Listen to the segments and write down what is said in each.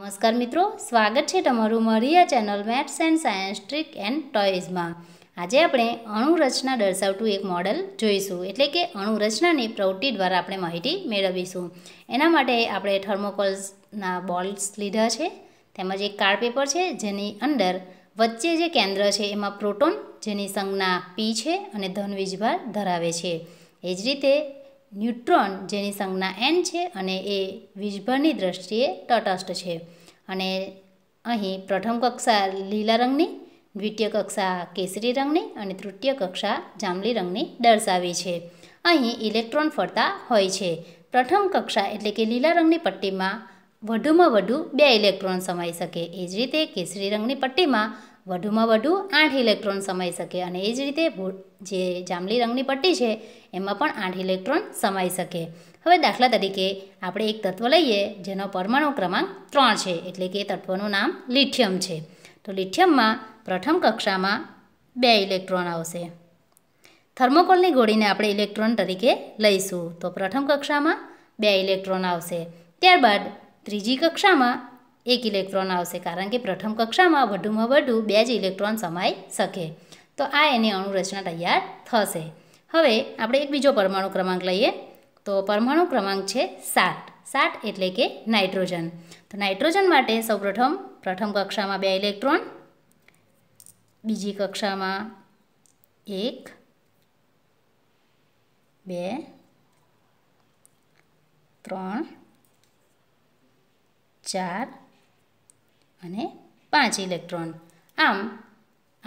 નમસ્કાર મિત્રો સ્વાગત છે તમારું મરિયા channel maths and science trick and ટોયઝમાં આજે આપણે અણુરચના દર્શાવતું એક મોડલ જોઈશું એટલે કે અણુરચનાની પ્રવૃત્તિ દ્વારા આપણે માહિતી મેળવીશું એના માટે આપણે થર્મોકોલ્સના બોલ્સ લીધા છે તેમજ એક કાર્ડ પેપર છે જેની અંદર વચ્ચે જે કેન્દ્ર છે એમાં પ્રોટોન જેની સંજ્ઞા પી છે અને ધન વીજભાર ધરાવે છે એ જ રીતે ન્યુટ્રોન જેની સંજ્ઞા એન છે અને એ વીજભરની દ્રષ્ટિએ તટસ્થ છે અને અહીં પ્રથમ કક્ષા લીલા રંગની દ્વિતીય કક્ષા કેસરી રંગની અને તૃતીય કક્ષા જાંબલી રંગની દર્શાવી છે અહીં ઇલેક્ટ્રોન ફરતા હોય છે પ્રથમ કક્ષા એટલે કે લીલા રંગની પટ્ટીમાં વધુમાં વધુ બે ઇલેક્ટ્રોન સમાઈ શકે એ જ રીતે કેસરી રંગની પટ્ટીમાં વધુમાં વધુ આઠ ઇલેક્ટ્રોન સમાઈ શકે અને એ જ રીતે જે જાંબલી રંગની પટ્ટી છે એમાં પણ આઠ ઇલેક્ટ્રોન સમાઈ શકે હવે દાખલા તરીકે આપણે એક તત્વ લઈએ જેનો પરમાણુ ક્રમાંક ત્રણ છે એટલે કે તત્વનું નામ લિથિયમ છે તો લિથિયમમાં પ્રથમ કક્ષામાં બે ઇલેક્ટ્રોન આવશે થર્મોકોલની ગોળીને આપણે ઇલેક્ટ્રોન તરીકે લઈશું તો પ્રથમ કક્ષામાં બે ઇલેક્ટ્રોન આવશે ત્યારબાદ ત્રીજી કક્ષામાં એક ઇલેક્ટ્રોન આવશે કારણ કે પ્રથમ કક્ષામાં વધુમાં વધુ બે જ ઇલેક્ટ્રોન સમાઈ શકે તો આ એની અણુરચના તૈયાર થશે હવે આપણે એક બીજો પરમાણુ ક્રમાંક લઈએ તો પરમાણુ ક્રમાંક છે સાત સાત એટલે કે નાઇટ્રોજન તો નાઇટ્રોજન માટે સૌપ્રથમ પ્રથમ કક્ષામાં બે ઇલેક્ટ્રોન બીજી કક્ષામાં એક બે ત્રણ ચાર અને પાંચ ઇલેક્ટ્રોન આમ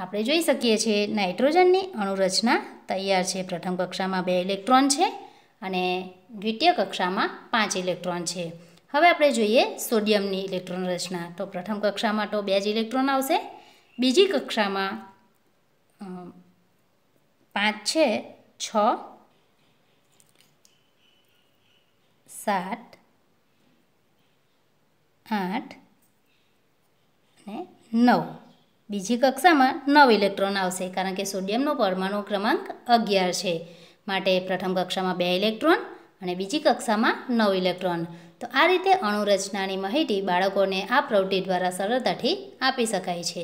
આપણે જોઈ શકીએ છીએ નાઇટ્રોજનની અણુરચના તૈયાર છે પ્રથમ કક્ષામાં બે ઇલેક્ટ્રોન છે અને દ્વિતીય કક્ષામાં પાંચ ઇલેક્ટ્રોન છે હવે આપણે જોઈએ સોડિયમની ઇલેક્ટ્રોન રચના તો પ્રથમ કક્ષામાં તો બે જ ઇલેક્ટ્રોન આવશે બીજી કક્ષામાં પાંચ છે છ સાત આઠ અને નવ બીજી કક્ષામાં નવ ઇલેક્ટ્રોન આવશે કારણ કે સોડિયમનો પરમાણુ ક્રમાંક અગિયાર છે માટે પ્રથમ કક્ષામાં બે ઇલેક્ટ્રોન અને બીજી કક્ષામાં નવ ઇલેક્ટ્રોન તો આ રીતે અણુરચનાની માહિતી બાળકોને આ પ્રવૃત્તિ દ્વારા સરળતાથી આપી શકાય છે